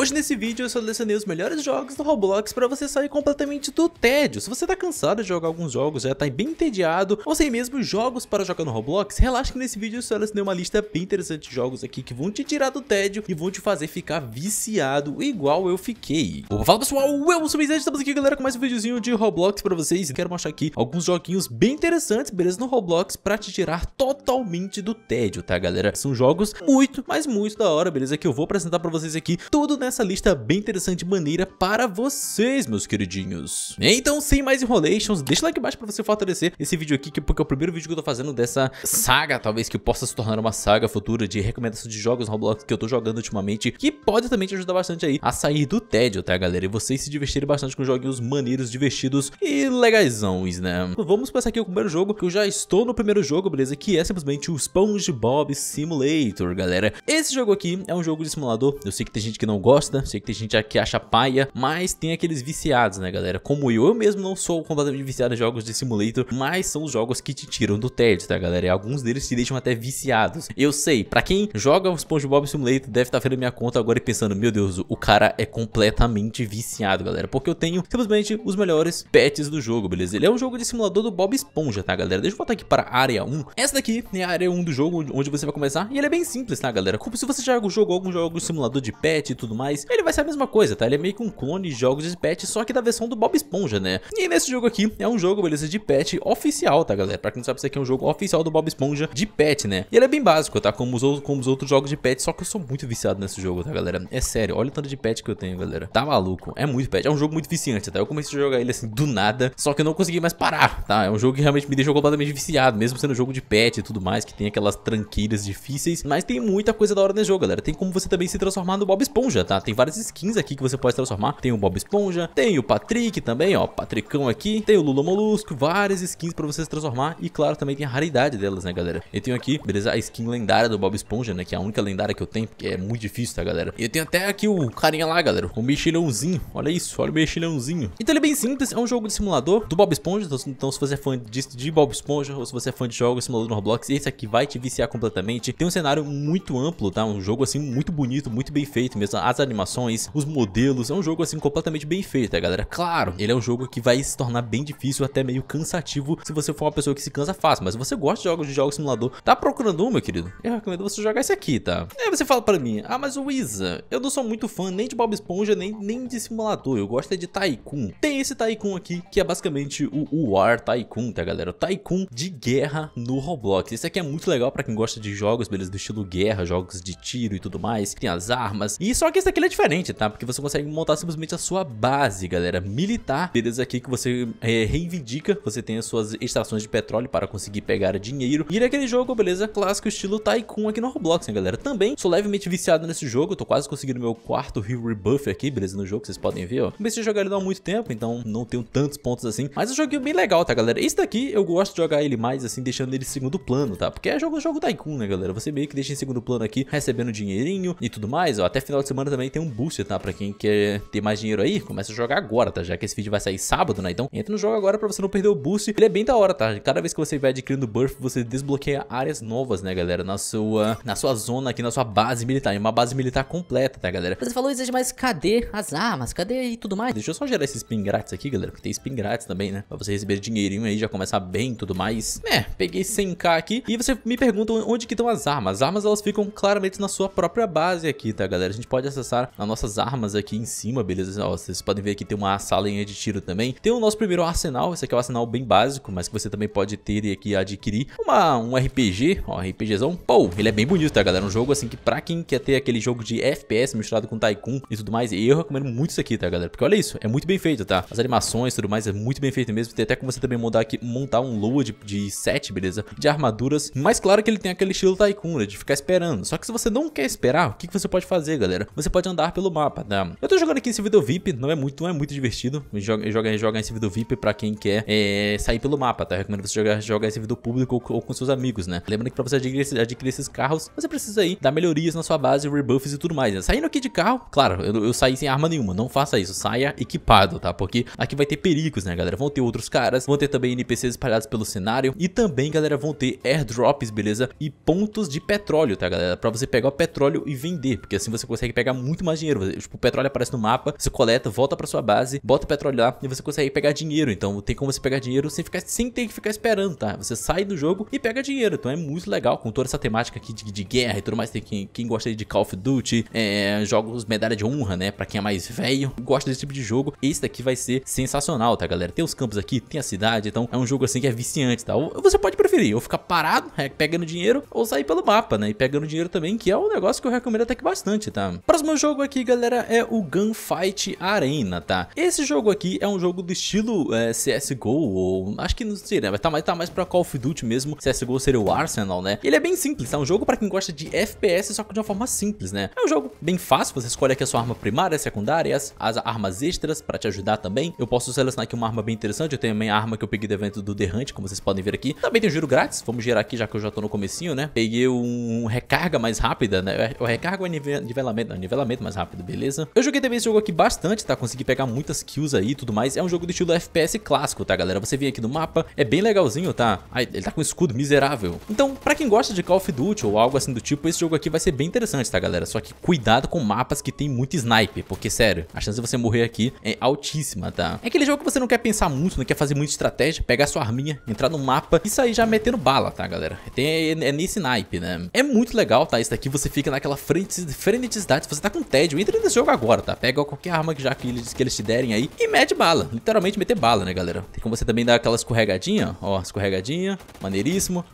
Hoje nesse vídeo eu selecionei os melhores jogos do Roblox para você sair completamente do tédio. Se você tá cansado de jogar alguns jogos, já tá bem entediado, ou sem mesmo jogos para jogar no Roblox, relaxa que nesse vídeo eu selecionei uma lista bem interessante de jogos aqui que vão te tirar do tédio e vão te fazer ficar viciado igual eu fiquei. Opa, fala pessoal, eu sou o Mizete, estamos aqui galera com mais um videozinho de Roblox para vocês e quero mostrar aqui alguns joguinhos bem interessantes, beleza, no Roblox para te tirar totalmente do tédio, tá galera? São jogos muito, mas muito da hora, beleza, que eu vou apresentar para vocês aqui tudo nessa essa lista bem interessante e maneira para vocês, meus queridinhos. Então, sem mais enrolations, deixa o like embaixo para você fortalecer esse vídeo aqui, que porque é o primeiro vídeo que eu tô fazendo dessa saga, talvez que possa se tornar uma saga futura de recomendação de jogos no Roblox que eu tô jogando ultimamente, que pode também te ajudar bastante aí a sair do tédio, tá, galera? E vocês se divertirem bastante com joguinhos maneiros, divertidos e legaisões, né? Vamos começar aqui o primeiro jogo, que eu já estou no primeiro jogo, beleza? Que é simplesmente o SpongeBob Simulator, galera. Esse jogo aqui é um jogo de simulador, eu sei que tem gente que não gosta, gosta, sei que tem gente que acha paia, mas tem aqueles viciados, né, galera? Como eu, eu mesmo não sou completamente viciado em jogos de simulator, mas são os jogos que te tiram do tédio, tá, galera? E alguns deles te deixam até viciados. Eu sei, pra quem joga o SpongeBob Simulator, deve estar tá vendo minha conta agora e pensando, meu Deus, o cara é completamente viciado, galera, porque eu tenho simplesmente os melhores pets do jogo, beleza? Ele é um jogo de simulador do Bob Esponja, tá, galera? Deixa eu voltar aqui para a área 1. Essa daqui é a área 1 do jogo, onde você vai começar, e ele é bem simples, tá, galera? Como se você já jogou algum jogo simulador de pet e tudo mais, mais. Ele vai ser a mesma coisa, tá? Ele é meio que um clone de jogos de patch, só que da versão do Bob Esponja, né? E nesse jogo aqui, é um jogo, beleza, de patch oficial, tá, galera? Pra quem não sabe, isso aqui é um jogo oficial do Bob Esponja de patch, né? E ele é bem básico, tá? Como os, como os outros jogos de patch, só que eu sou muito viciado nesse jogo, tá, galera? É sério, olha o tanto de patch que eu tenho, galera. Tá maluco? É muito patch, é um jogo muito viciante, tá? Eu comecei a jogar ele assim, do nada, só que eu não consegui mais parar, tá? É um jogo que realmente me deixou completamente viciado, mesmo sendo um jogo de patch e tudo mais, que tem aquelas tranqueiras difíceis, mas tem muita coisa da hora nesse jogo, galera. Tem como você também se transformar no Bob Esponja, tá? Tem várias skins aqui que você pode transformar. Tem o Bob Esponja, tem o Patrick também, ó, Patricão aqui. Tem o Lula Molusco, várias skins pra você se transformar. E claro, também tem a raridade delas, né, galera? Eu tenho aqui, beleza, a skin lendária do Bob Esponja, né? Que é a única lendária que eu tenho, porque é muito difícil, tá, galera? E eu tenho até aqui o carinha lá, galera, o mexilhãozinho. Olha isso, olha o mexilhãozinho. Então ele é bem simples, é um jogo de simulador do Bob Esponja. Então, então se você é fã de, de Bob Esponja ou se você é fã de jogos simulador no Roblox, esse aqui vai te viciar completamente. Tem um cenário muito amplo, tá? Um jogo assim muito bonito, muito bem feito mesmo. As animações, os modelos, é um jogo assim completamente bem feito, tá, galera? Claro, ele é um jogo que vai se tornar bem difícil, até meio cansativo, se você for uma pessoa que se cansa fácil, mas se você gosta de jogos de jogo simulador, tá procurando um, meu querido? Eu recomendo você jogar esse aqui, tá? E aí você fala pra mim, ah, mas o Isa, eu não sou muito fã nem de Bob Esponja, nem, nem de simulador, eu gosto é de Tycoon. Tem esse Tycoon aqui, que é basicamente o War Tycoon, tá, galera? O Tycoon de guerra no Roblox. Esse aqui é muito legal pra quem gosta de jogos, beleza, do estilo guerra, jogos de tiro e tudo mais, tem as armas, e só que esse aqui é ele é diferente, tá? Porque você consegue montar simplesmente a sua base, galera, militar. pedras aqui que você é, reivindica, você tem as suas extrações de petróleo para conseguir pegar dinheiro. E ele é aquele jogo, beleza, clássico estilo Tycoon aqui no Roblox, hein, galera? Também sou levemente viciado nesse jogo, tô quase conseguindo meu quarto Rio Rebuff aqui, beleza, no jogo, vocês podem ver, ó. Comecei a jogar ele há muito tempo, então não tenho tantos pontos assim. Mas é um joguinho bem legal, tá, galera? Esse daqui eu gosto de jogar ele mais, assim, deixando ele em segundo plano, tá? Porque é jogo, jogo Tycoon, né, galera? Você meio que deixa em segundo plano aqui, recebendo dinheirinho e tudo mais, ó. Até final de semana também também tem um boost, tá? Pra quem quer ter mais dinheiro aí, começa a jogar agora, tá? Já que esse vídeo vai sair sábado, né? Então entra no jogo agora pra você não perder o boost. Ele é bem da hora, tá? Cada vez que você vai adquirindo buff, você desbloqueia áreas novas, né, galera? Na sua, na sua zona aqui, na sua base militar. uma base militar completa, tá, galera? Você falou isso, mas cadê as armas? Cadê e tudo mais? Deixa eu só gerar esse spin grátis aqui, galera, porque tem spin grátis também, né? Pra você receber dinheirinho aí, já começar bem e tudo mais. É, peguei 100k aqui. E você me pergunta onde que estão as armas. As armas, elas ficam claramente na sua própria base aqui, tá, galera? A gente pode acessar lançar as nossas armas aqui em cima, beleza? Ó, vocês podem ver aqui tem uma salinha de tiro também. Tem o nosso primeiro arsenal, esse aqui é um arsenal bem básico, mas que você também pode ter e aqui adquirir uma, um RPG, ó, RPGzão. Pô, ele é bem bonito, tá galera? Um jogo assim que pra quem quer ter aquele jogo de FPS misturado com Tycoon e tudo mais, eu recomendo muito isso aqui, tá galera? Porque olha isso, é muito bem feito, tá? As animações e tudo mais é muito bem feito mesmo, tem até como você também montar aqui, montar um load de, de set, beleza? De armaduras, mas claro que ele tem aquele estilo Tycoon, né? De ficar esperando. Só que se você não quer esperar, o que, que você pode fazer, galera? Você pode pode andar pelo mapa, tá? Eu tô jogando aqui em servidor VIP, não é muito, não é muito divertido jogar joga, joga em servidor VIP pra quem quer é, sair pelo mapa, tá? Eu recomendo você jogar, jogar em servidor público ou, ou, com seus amigos, né? Lembrando que pra você adquirir, adquirir, esses carros, você precisa aí dar melhorias na sua base, rebuffs e tudo mais, né? Saindo aqui de carro, claro, eu, eu saí sem arma nenhuma, não faça isso, saia equipado, tá? Porque aqui vai ter perigos, né, galera? Vão ter outros caras, vão ter também NPCs espalhados pelo cenário e também, galera, vão ter airdrops, beleza? E pontos de petróleo, tá, galera? Pra você pegar o petróleo e vender, porque assim você consegue pegar muito muito mais dinheiro. Tipo, o petróleo aparece no mapa, você coleta, volta pra sua base, bota o petróleo lá e você consegue pegar dinheiro. Então tem como você pegar dinheiro sem, ficar, sem ter que ficar esperando, tá? Você sai do jogo e pega dinheiro. Então é muito legal com toda essa temática aqui de, de guerra e tudo mais. Tem quem, quem gosta de Call of Duty, é, jogos medalha de honra, né? Pra quem é mais velho, gosta desse tipo de jogo. Esse daqui vai ser sensacional, tá, galera? Tem os campos aqui, tem a cidade, então é um jogo assim que é viciante, tá? Ou, você pode preferir, ou ficar parado, é, pegando dinheiro, ou sair pelo mapa, né? E pegando dinheiro também, que é um negócio que eu recomendo até que bastante, tá? Próximo jogo aqui, galera, é o Gunfight Arena, tá? Esse jogo aqui é um jogo do estilo é, CSGO, ou acho que não sei, né? Mas tá mais, tá mais pra Call of Duty mesmo. CSGO seria o Arsenal, né? Ele é bem simples, tá? Um jogo pra quem gosta de FPS, só que de uma forma simples, né? É um jogo bem fácil, você escolhe aqui a sua arma primária, secundária, as, as armas extras pra te ajudar também. Eu posso selecionar aqui uma arma bem interessante, eu tenho a minha arma que eu peguei do evento do The Hunt, como vocês podem ver aqui. Também tem um giro grátis, vamos girar aqui já que eu já tô no comecinho, né? Peguei um recarga mais rápida, né? Eu é, recargo o é nivelamento, não, nivelamento mais rápido, beleza? Eu joguei também esse jogo aqui bastante, tá? Consegui pegar muitas kills aí e tudo mais. É um jogo do estilo FPS clássico, tá, galera? Você vem aqui no mapa, é bem legalzinho, tá? Ai, ele tá com escudo miserável. Então, pra quem gosta de Call of Duty ou algo assim do tipo, esse jogo aqui vai ser bem interessante, tá, galera? Só que cuidado com mapas que tem muito snipe, porque, sério, a chance de você morrer aqui é altíssima, tá? É aquele jogo que você não quer pensar muito, não quer fazer muita estratégia, pegar sua arminha, entrar no mapa e sair já metendo bala, tá, galera? Tem, é, é nesse naipe, né? É muito legal, tá? Isso daqui você fica naquela frente, freneticidade, você tá com com tédio, entra nesse jogo agora, tá? Pega qualquer arma que já que eles, que eles te derem aí e mete bala. Literalmente meter bala, né, galera? Tem como você também dar aquela escorregadinha, ó, escorregadinha, maneiríssimo.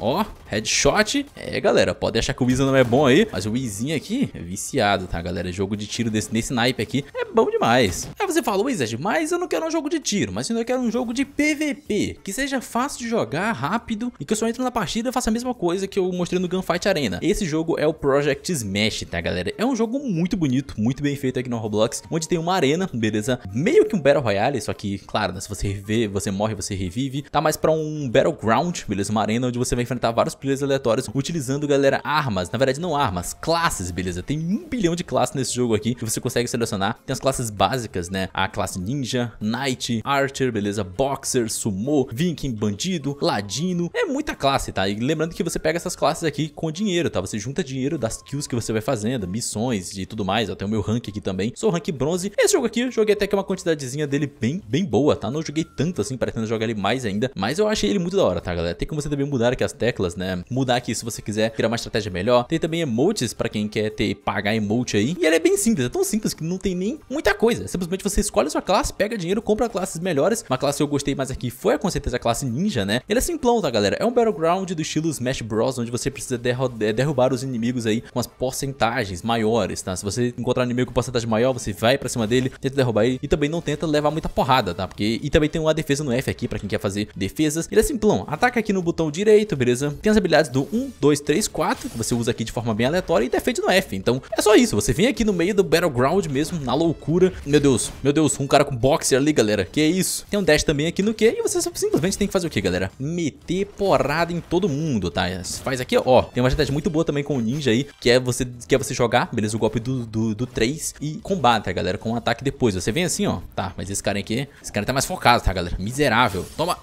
Ó, headshot. É, galera, pode achar que o Wiza não é bom aí, mas o Wizinho aqui é viciado, tá, galera? Jogo de tiro desse, nesse naipe aqui é bom demais. Aí você fala, Wizard, mas eu não quero um jogo de tiro, mas eu quero um jogo de PVP, que seja fácil de jogar, rápido, e que eu só entro na partida e faça a mesma coisa que eu mostrei no Gunfight Arena. Esse jogo é o Project Smash, tá, galera? É um jogo muito bonito, muito bem feito aqui no Roblox, onde tem uma arena, beleza? Meio que um Battle Royale, só que, claro, né, se você vê você morre, você revive. Tá mais pra um Battleground, beleza? Uma arena onde você vai enfrentar vários players aleatórios utilizando, galera, armas. Na verdade, não armas, classes, beleza? Tem um bilhão de classes nesse jogo aqui que você consegue selecionar. Tem as classes básicas, né? A classe ninja, knight, archer, beleza? Boxer, sumo viking, bandido, ladino. É muita classe, tá? E lembrando que você pega essas classes aqui com dinheiro, tá? Você junta dinheiro das kills que você vai fazendo, missões e tudo mais. Eu tenho o meu rank aqui também. Sou rank bronze. Esse jogo aqui, eu joguei até que uma quantidadezinha dele bem, bem boa, tá? Não joguei tanto assim, pretendo jogar ele mais ainda. Mas eu achei ele muito da hora, tá, galera? Tem como você também mudar aqui as teclas, né? Mudar aqui se você quiser criar uma estratégia melhor. Tem também emotes para quem quer ter pagar emote aí. E ele é bem simples, é tão simples que não tem nem muita coisa. Simplesmente você escolhe a sua classe, pega dinheiro, compra classes melhores. Uma classe que eu gostei mais aqui foi com certeza a classe ninja, né? Ele é simplão, tá galera? É um battleground do estilo Smash Bros, onde você precisa é, derrubar os inimigos aí com as porcentagens maiores, tá? Se você encontrar um inimigo com porcentagem maior, você vai pra cima dele, tenta derrubar ele e também não tenta levar muita porrada, tá? Porque e também tem uma defesa no F aqui pra quem quer fazer defesas. Ele é simplão, ataca aqui no botão direito, beleza? beleza? Tem as habilidades do 1, 2, 3, 4, que você usa aqui de forma bem aleatória e defende no F. Então é só isso, você vem aqui no meio do Battleground mesmo, na loucura. Meu Deus, meu Deus, um cara com boxer ali, galera, que é isso? Tem um dash também aqui no Q e você simplesmente tem que fazer o que, galera? Meter porrada em todo mundo, tá? faz aqui, ó, tem uma estratégia muito boa também com o ninja aí, que é você, que é você jogar, beleza? O golpe do, do, do 3 e combate, tá, galera? Com um ataque depois. Você vem assim, ó, tá, mas esse cara aqui, esse cara tá mais focado, tá, galera? Miserável. Toma,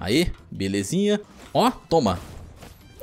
Aí, belezinha. Ó, toma.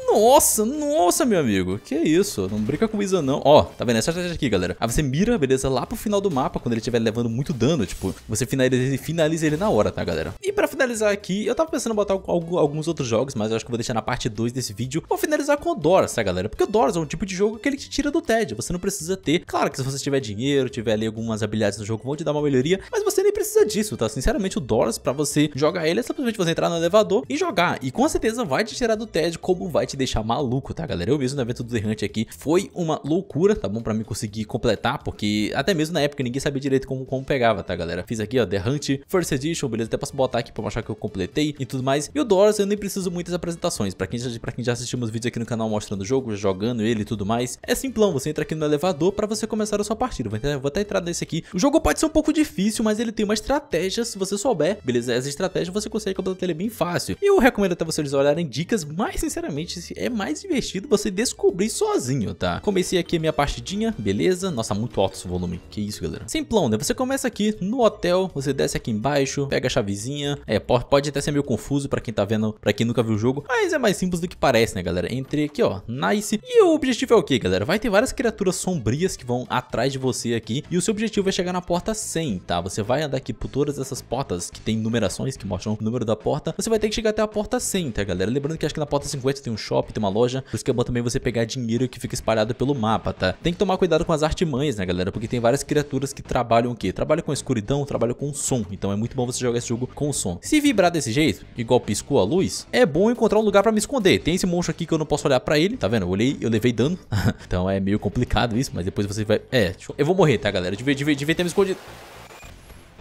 Nossa, nossa, meu amigo. Que isso? Não brinca com Isa, não. Ó, tá vendo? É essa estratégia aqui, galera. Aí você mira, beleza, lá pro final do mapa, quando ele estiver levando muito dano, tipo, você finaliza ele, finaliza ele na hora, tá, galera? E pra finalizar aqui, eu tava pensando em botar alguns outros jogos, mas eu acho que vou deixar na parte 2 desse vídeo. Vou finalizar com o Doras, tá, galera? Porque o Doras é um tipo de jogo que ele te tira do TED. Você não precisa ter. Claro que se você tiver dinheiro, tiver ali algumas habilidades no jogo, vão te dar uma melhoria, mas você nem precisa disso, tá? Sinceramente, o Doras, pra você jogar ele, é simplesmente você entrar no elevador e jogar. E com certeza vai te tirar do TED, como vai te te deixar maluco, tá, galera? Eu mesmo no evento do The Hunt aqui foi uma loucura, tá bom? Pra mim conseguir completar, porque até mesmo na época ninguém sabia direito como, como pegava, tá, galera? Fiz aqui, ó, The Hunt, First Edition, beleza? Até posso botar aqui pra mostrar que eu completei e tudo mais. E o Doors eu nem preciso muitas apresentações. Pra quem já, pra quem já assistiu meus vídeos aqui no canal mostrando o jogo, jogando ele e tudo mais, é simplão. Você entra aqui no elevador pra você começar a sua partida. Vou até, vou até entrar nesse aqui. O jogo pode ser um pouco difícil, mas ele tem uma estratégia, se você souber, beleza? Essa estratégia você consegue completar ele bem fácil. E eu recomendo até vocês olharem dicas, mas sinceramente, é mais divertido você descobrir sozinho, tá? Comecei aqui a minha partidinha, beleza? Nossa, muito alto esse volume, que isso, galera. Simplão, né? Você começa aqui no hotel, você desce aqui embaixo, pega a chavezinha, é, pode até ser meio confuso pra quem tá vendo, pra quem nunca viu o jogo, mas é mais simples do que parece, né, galera? Entre aqui, ó, Nice, e o objetivo é o que, galera? Vai ter várias criaturas sombrias que vão atrás de você aqui, e o seu objetivo é chegar na porta 100, tá? Você vai andar aqui por todas essas portas que tem numerações que mostram o número da porta, você vai ter que chegar até a porta 100, tá, galera? Lembrando que acho que na porta 50 tem um shopping, shopping, tem uma loja. Por isso que é bom também você pegar dinheiro que fica espalhado pelo mapa, tá? Tem que tomar cuidado com as artimanhas, né, galera? Porque tem várias criaturas que trabalham o quê? Trabalham com escuridão, trabalham com som. Então é muito bom você jogar esse jogo com som. Se vibrar desse jeito, igual piscou a luz, é bom encontrar um lugar pra me esconder. Tem esse monstro aqui que eu não posso olhar pra ele, tá vendo? Eu olhei, eu levei dano. então é meio complicado isso, mas depois você vai... É, eu vou morrer, tá, galera? Devia, ver, de ter me escondido.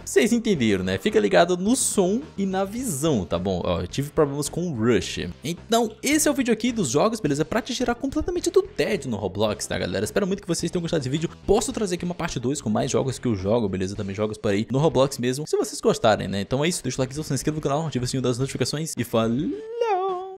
Vocês entenderam, né? Fica ligado no som e na visão, tá bom? Ó, eu tive problemas com o Rush. Então, esse é o vídeo aqui dos jogos, beleza? Pra te tirar completamente do tédio no Roblox, tá, galera? Espero muito que vocês tenham gostado desse vídeo. Posso trazer aqui uma parte 2 com mais jogos que eu jogo, beleza? Também jogos por aí no Roblox mesmo, se vocês gostarem, né? Então é isso, deixa o like, se inscreva no canal, ativa o sininho das notificações e falou!